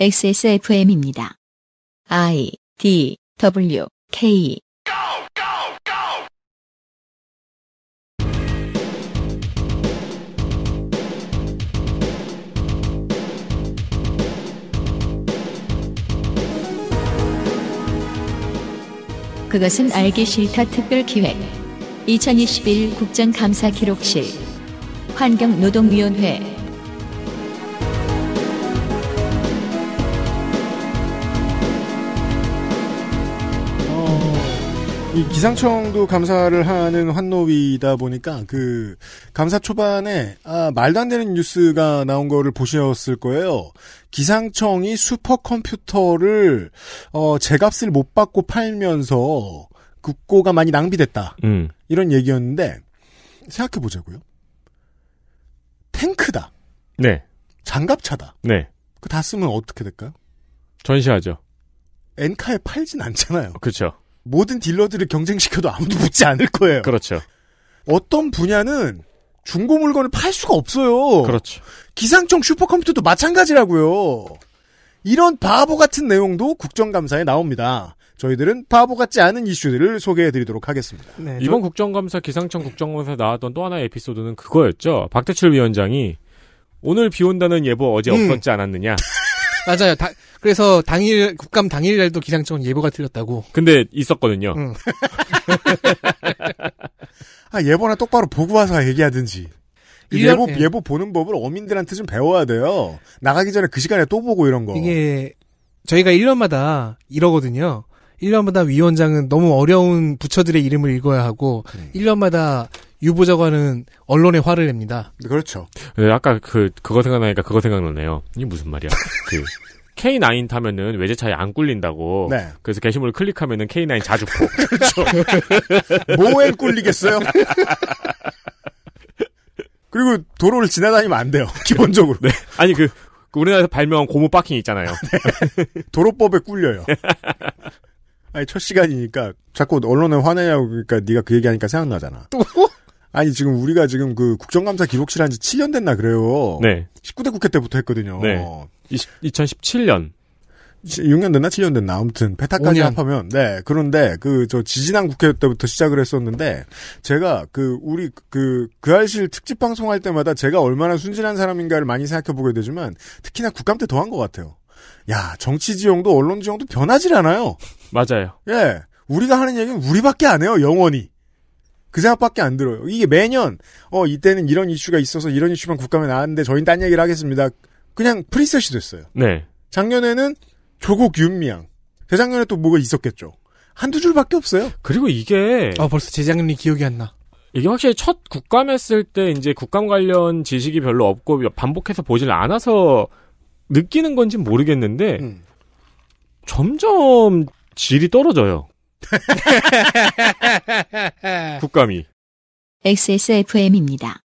XSFM입니다. I D W K 그것은 알기 싫다 특별 기획 2021 국정감사 기록실 환경노동위원회 이 기상청도 감사를 하는 환노위다 보니까 그 감사 초반에 아 말도 안 되는 뉴스가 나온 거를 보셨을 거예요. 기상청이 슈퍼컴퓨터를 어 제값을 못 받고 팔면서 국고가 많이 낭비됐다. 음. 이런 얘기였는데 생각해 보자고요. 탱크다. 네. 장갑차다. 네. 그 다 쓰면 어떻게 될까요? 전시하죠. 엔카에 팔진 않잖아요. 그렇죠. 모든 딜러들을 경쟁시켜도 아무도 묻지 않을 거예요. 그렇죠. 어떤 분야는 중고 물건을 팔 수가 없어요. 그렇죠. 기상청 슈퍼컴퓨터도 마찬가지라고요. 이런 바보 같은 내용도 국정감사에 나옵니다. 저희들은 바보 같지 않은 이슈들을 소개해드리도록 하겠습니다. 네, 이번 국정감사 기상청 국정감사 에 나왔던 또 하나의 에피소드는 그거였죠. 박대출 위원장이 오늘 비 온다는 예보 어제 음. 없었지 않았느냐. 맞아요. 다, 그래서 당일 국감 당일날도 기상청 예보가 틀렸다고. 근데 있었거든요. 응. 아 예보나 똑바로 보고 와서 얘기하든지. 일년, 예보 예. 예보 보는 법을 어민들한테 좀 배워야 돼요. 나가기 전에 그 시간에 또 보고 이런 거. 이게 저희가 1년마다 이러거든요. 1년마다 위원장은 너무 어려운 부처들의 이름을 읽어야 하고 음. 1년마다 유보자관은 언론에 화를 냅니다. 그렇죠. 네, 아까 그 그거 생각나니까 그거 생각나네요. 이게 무슨 말이야? 그 K9 타면은 외제차에 안 꿀린다고. 네. 그래서 게시물을 클릭하면은 K9 자주포. 그렇죠. 뭐엔 꿀리겠어요? 그리고 도로를 지나다니면 안 돼요. 기본적으로. 네. 아니 그, 그 우리나라에서 발명한 고무 바킹 있잖아요. 네. 도로법에 꿀려요. 아니 첫 시간이니까 자꾸 언론에 화내냐고 그러니까 네가 그 얘기하니까 생각나잖아. 또? 아니 지금 우리가 지금 그 국정감사 기록실 한 지 7년 됐나 그래요. 네. 19대 국회 때부터 했거든요. 네. 20, 2017년. 6년 됐나 7년 됐나 아무튼 베타까지 5년. 합하면 네 그런데 그 저 지지난 국회 때부터 시작을 했었는데 제가 그 우리 그 그알실 특집 방송할 때마다 제가 얼마나 순진한 사람인가를 많이 생각해 보게 되지만 특히나 국감 때 더한 것 같아요. 야 정치 지형도 언론 지형도 변하질 않아요. 맞아요. 예 우리가 하는 얘기는 우리밖에 안 해요 영원히. 그 생각밖에 안 들어요. 이게 매년 어 이때는 이런 이슈가 있어서 이런 이슈만 국감에 나왔는데 저희는 딴 얘기를 하겠습니다. 그냥 프리셋이 됐어요. 네. 작년에는 조국 윤미향. 재작년에 또 뭐가 있었겠죠. 한두 줄밖에 없어요. 그리고 이게 아 벌써 재작년이 기억이 안 나. 이게 확실히 첫 국감했을 때 이제 국감 관련 지식이 별로 없고 반복해서 보질 않아서 느끼는 건지 모르겠는데 음. 점점 질이 떨어져요. 국감이 XSFM입니다.